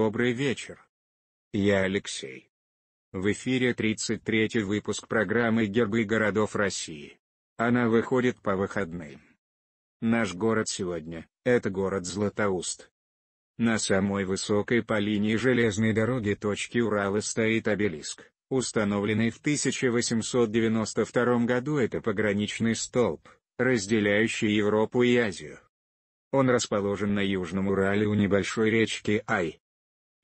Добрый вечер. Я Алексей. В эфире 33 выпуск программы «Гербы городов России». Она выходит по выходным. Наш город сегодня – это город Златоуст. На самой высокой по линии железной дороги точки Урала стоит обелиск, установленный в 1892 году это пограничный столб, разделяющий Европу и Азию. Он расположен на Южном Урале у небольшой речки Ай,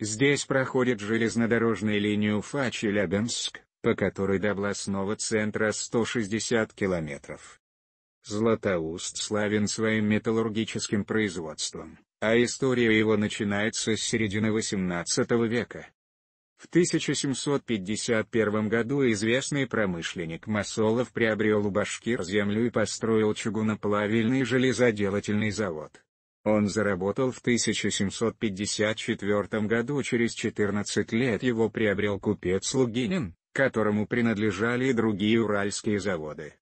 Здесь проходит железнодорожная линия Уфа-Челябинск, по которой до областного центра 160 километров. Златоуст славен своим металлургическим производством, а история его начинается с середины XVIII века. В 1751 году известный промышленник Масолов приобрел у башкир землю и построил чугуноплавильный железоделательный завод. Он заработал в 1754 году через 14 лет его приобрел купец Лугинин, которому принадлежали и другие уральские заводы.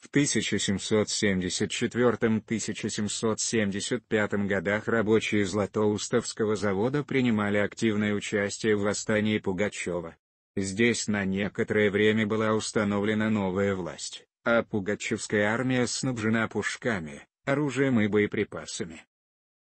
В 1774-1775 годах рабочие Златоустовского завода принимали активное участие в восстании Пугачева. Здесь на некоторое время была установлена новая власть, а Пугачевская армия снабжена пушками, оружием и боеприпасами.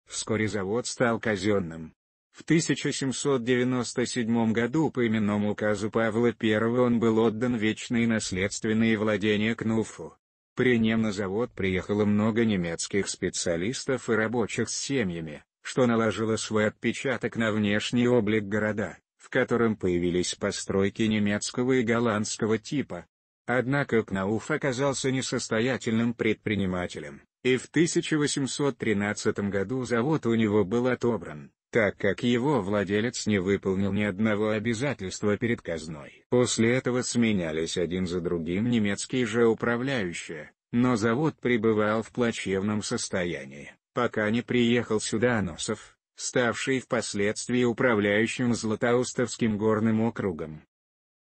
Вскоре завод стал казенным. В 1797 году по именному указу Павла I он был отдан вечные наследственные владения Кнуфу. При нем на завод приехало много немецких специалистов и рабочих с семьями, что наложило свой отпечаток на внешний облик города, в котором появились постройки немецкого и голландского типа. Однако Кнауф оказался несостоятельным предпринимателем и в 1813 году завод у него был отобран, так как его владелец не выполнил ни одного обязательства перед казной. После этого сменялись один за другим немецкие же управляющие, но завод пребывал в плачевном состоянии, пока не приехал сюда Носов, ставший впоследствии управляющим Златоустовским горным округом.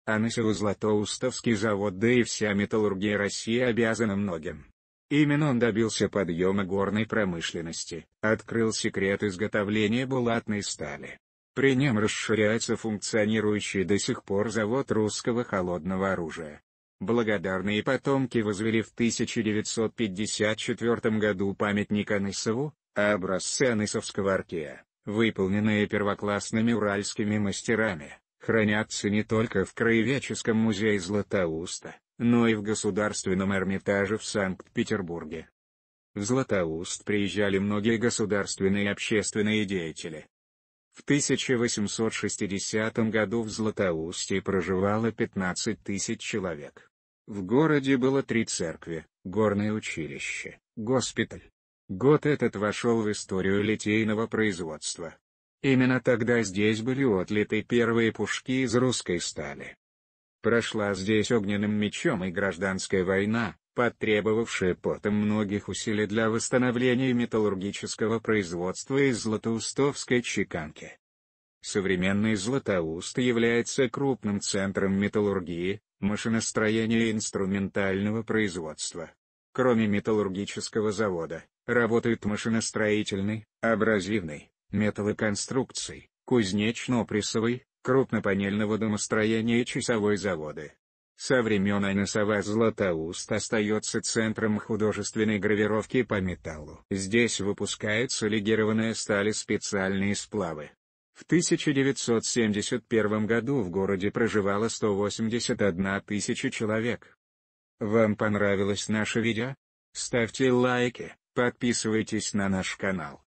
Анасеву Златоустовский завод да и вся металлургия России обязана многим. Именно он добился подъема горной промышленности, открыл секрет изготовления булатной стали. При нем расширяется функционирующий до сих пор завод русского холодного оружия. Благодарные потомки возвели в 1954 году памятник Анысову, а образцы анысовского аркея, выполненные первоклассными уральскими мастерами, хранятся не только в Краеведческом музее Златоуста, но и в Государственном Эрмитаже в Санкт-Петербурге. В Златоуст приезжали многие государственные и общественные деятели. В 1860 году в Златоусте проживало 15 тысяч человек. В городе было три церкви, горное училище, госпиталь. Год этот вошел в историю литейного производства. Именно тогда здесь были отлиты первые пушки из русской стали. Прошла здесь огненным мечом и гражданская война, потребовавшая потом многих усилий для восстановления металлургического производства и златоустовской чеканки. Современный Златоуст является крупным центром металлургии, машиностроения и инструментального производства. Кроме металлургического завода, работают машиностроительный, абразивный, металлоконструкций, кузнечно-прессовый, крупнопанельного домостроения и часовой заводы. Со времен Айнасова Златоуст остается центром художественной гравировки по металлу. Здесь выпускаются легированные стали специальные сплавы. В 1971 году в городе проживало 181 тысяча человек. Вам понравилось наше видео? Ставьте лайки, подписывайтесь на наш канал.